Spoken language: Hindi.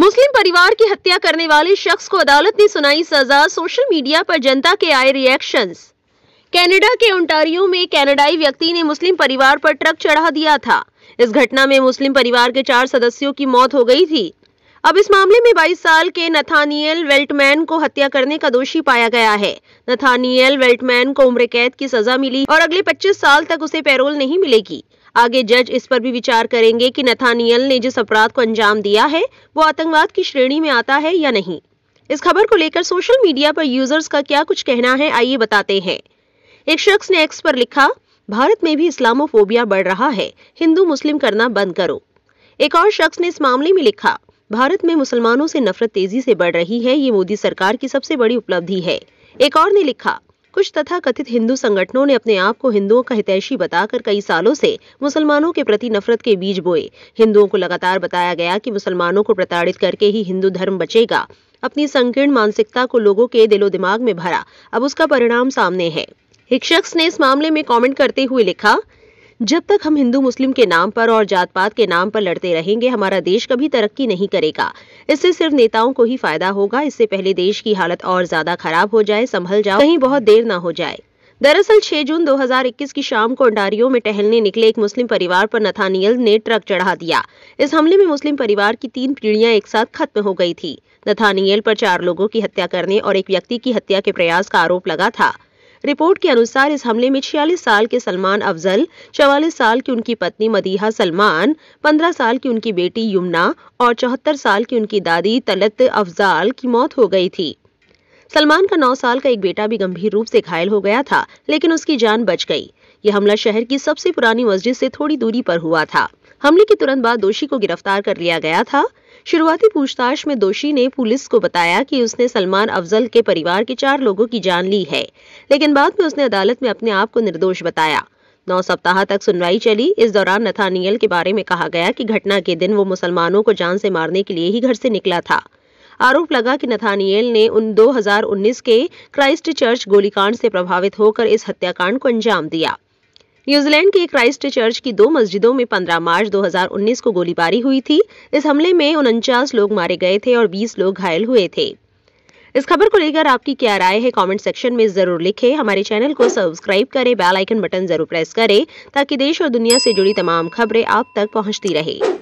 मुस्लिम परिवार की हत्या करने वाले शख्स को अदालत ने सुनाई सजा सोशल मीडिया पर जनता के आए रिएक्शंस कनाडा के ओंटारियो में कनाडाई व्यक्ति ने मुस्लिम परिवार पर ट्रक चढ़ा दिया था इस घटना में मुस्लिम परिवार के चार सदस्यों की मौत हो गई थी अब इस मामले में 22 साल के नथानियल वेल्टमैन को हत्या करने का दोषी पाया गया है नथानियल वेल्टमैन को उम्र कैद की सजा मिली और अगले 25 साल तक उसे पैरोल नहीं मिलेगी आगे जज इस पर भी विचार करेंगे कि नथानियल ने जिस अपराध को अंजाम दिया है वो आतंकवाद की श्रेणी में आता है या नहीं इस खबर को लेकर सोशल मीडिया पर यूजर्स का क्या कुछ कहना है आइए बताते हैं एक शख्स ने एक्स पर लिखा भारत में भी इस्लामोफोबिया बढ़ रहा है हिंदू मुस्लिम करना बंद करो एक और शख्स ने इस मामले में लिखा भारत में मुसलमानों से नफरत तेजी से बढ़ रही है ये मोदी सरकार की सबसे बड़ी उपलब्धि है एक और ने लिखा कुछ तथा कथित हिंदू संगठनों ने अपने आप को हिंदुओं का हितैषी बताकर कई सालों से मुसलमानों के प्रति नफरत के बीज बोए हिंदुओं को लगातार बताया गया कि मुसलमानों को प्रताड़ित करके ही हिंदू धर्म बचेगा अपनी संकीर्ण मानसिकता को लोगों के दिलो दिमाग में भरा अब उसका परिणाम सामने है एक शख्स ने इस मामले में कॉमेंट करते हुए लिखा जब तक हम हिंदू मुस्लिम के नाम पर और जात पात के नाम पर लड़ते रहेंगे हमारा देश कभी तरक्की नहीं करेगा इससे सिर्फ नेताओं को ही फायदा होगा इससे पहले देश की हालत और ज्यादा खराब हो जाए संभल जाओ कहीं बहुत देर ना हो जाए दरअसल 6 जून 2021 की शाम को अंडारियो में टहलने निकले एक मुस्लिम परिवार पर नथानियल ने ट्रक चढ़ा दिया इस हमले में मुस्लिम परिवार की तीन पीढ़ियां एक साथ खत्म हो गई थी नथानियल पर चार लोगों की हत्या करने और एक व्यक्ति की हत्या के प्रयास का आरोप लगा था रिपोर्ट के अनुसार इस हमले में छियालीस साल के सलमान अफजल चवालीस साल की उनकी पत्नी मदीहा सलमान पंद्रह साल की उनकी बेटी यमुना और चौहत्तर साल की उनकी दादी तलत अफजाल की मौत हो गई थी सलमान का नौ साल का एक बेटा भी गंभीर रूप से घायल हो गया था लेकिन उसकी जान बच गई यह हमला शहर की सबसे पुरानी मस्जिद से थोड़ी दूरी पर हुआ था हमले के तुरंत बाद दोषी को गिरफ्तार कर लिया गया था शुरुआती पूछताछ में दोषी ने पुलिस को बताया कि उसने सलमान अफजल के परिवार के चार लोगों की जान ली है लेकिन बाद में उसने अदालत में अपने आप को निर्दोष बताया नौ सप्ताह तक सुनवाई चली इस दौरान नथानियल के बारे में कहा गया कि घटना के दिन वो मुसलमानों को जान से मारने के लिए ही घर से निकला था आरोप लगा कि नथानियल ने उन 2019 के क्राइस्ट चर्च गोलीकांड से प्रभावित होकर इस हत्याकांड को अंजाम दिया न्यूजीलैंड के क्राइस्ट चर्च की दो मस्जिदों में 15 मार्च 2019 को गोलीबारी हुई थी इस हमले में उनचास लोग मारे गए थे और 20 लोग घायल हुए थे इस खबर को लेकर आपकी क्या राय है कमेंट सेक्शन में जरूर लिखें हमारे चैनल को सब्सक्राइब करें बेल आइकन बटन जरूर प्रेस करें ताकि देश और दुनिया से जुड़ी तमाम खबरें आप तक पहुंचती रहे